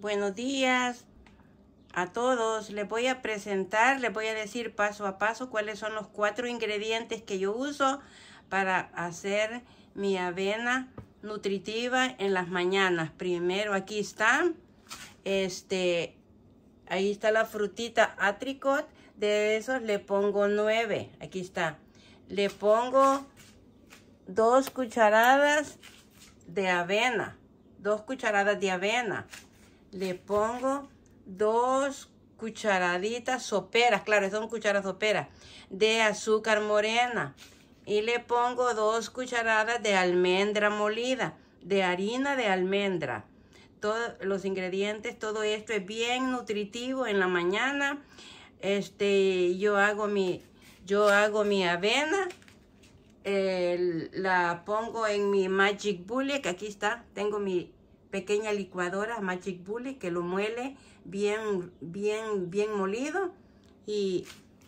Buenos días a todos. Les voy a presentar, les voy a decir paso a paso cuáles son los cuatro ingredientes que yo uso para hacer mi avena nutritiva en las mañanas. Primero aquí está, este, ahí está la frutita atricot. De esos le pongo nueve. Aquí está. Le pongo dos cucharadas de avena. Dos cucharadas de avena le pongo dos cucharaditas soperas, claro, son cucharas soperas, de azúcar morena. Y le pongo dos cucharadas de almendra molida, de harina de almendra. Todos los ingredientes, todo esto es bien nutritivo en la mañana. Este, yo hago mi, yo hago mi avena, la pongo en mi Magic Bullet, que aquí está, tengo mi pequeña licuadora Magic Bully que lo muele bien, bien, bien molido. Y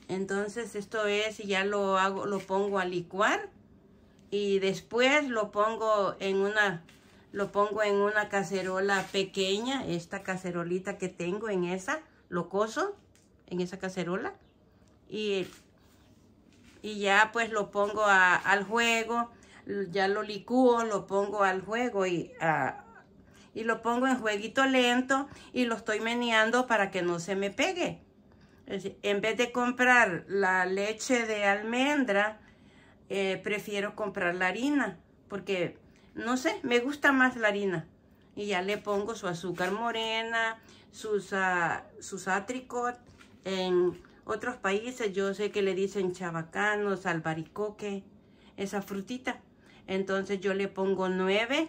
entonces esto es, y ya lo hago, lo pongo a licuar. Y después lo pongo en una, lo pongo en una cacerola pequeña, esta cacerolita que tengo en esa, lo coso en esa cacerola. Y, y ya pues lo pongo a, al juego, ya lo licúo, lo pongo al juego y a, y lo pongo en jueguito lento y lo estoy meneando para que no se me pegue. En vez de comprar la leche de almendra, eh, prefiero comprar la harina porque, no sé, me gusta más la harina. Y ya le pongo su azúcar morena, sus, sus En otros países yo sé que le dicen chabacano, albaricoque, esa frutita. Entonces yo le pongo nueve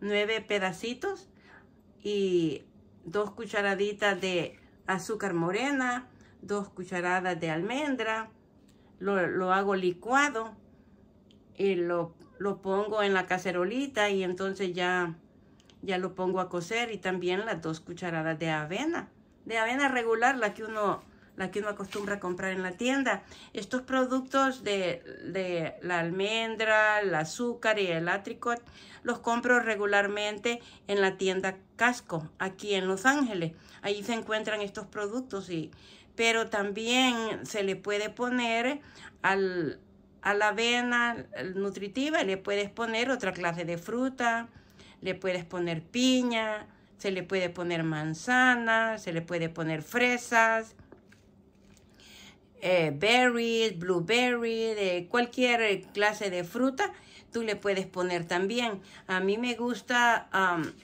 nueve pedacitos y dos cucharaditas de azúcar morena, dos cucharadas de almendra, lo, hago licuado y lo, pongo en la cacerolita y entonces ya, ya lo pongo a cocer y también las dos cucharadas de avena, de avena regular, la que uno la que uno acostumbra a comprar en la tienda. Estos productos de, la almendra, el azúcar y el atricot los compro regularmente en la tienda Casco, aquí en Los Ángeles. Ahí se encuentran estos productos, y, pero también se le puede poner a la avena nutritiva, le puedes poner otra clase de fruta, le puedes poner piña, se le puede poner manzana, se le puede poner fresas, eh, berries, blueberry, de cualquier clase de fruta, tú le puedes poner también. A mí me gusta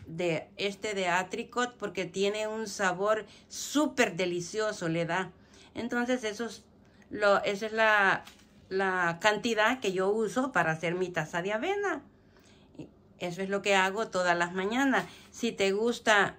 de este de Atricot porque tiene un sabor súper delicioso, le da. Entonces, eso es lo, esa es la, la cantidad que yo uso para hacer mi taza de avena. Eso es lo que hago todas las mañanas. Si te gusta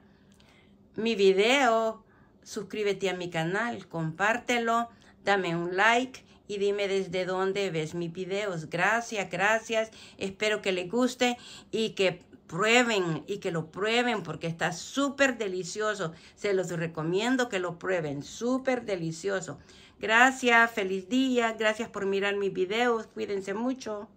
mi video, suscríbete a mi canal, compártelo, dame un like y dime desde dónde ves mis videos. Gracias, gracias. Espero que les guste y que prueben y que lo prueben porque está súper delicioso. Se los recomiendo que lo prueben, súper delicioso. Gracias, feliz día, gracias por mirar mis videos, cuídense mucho.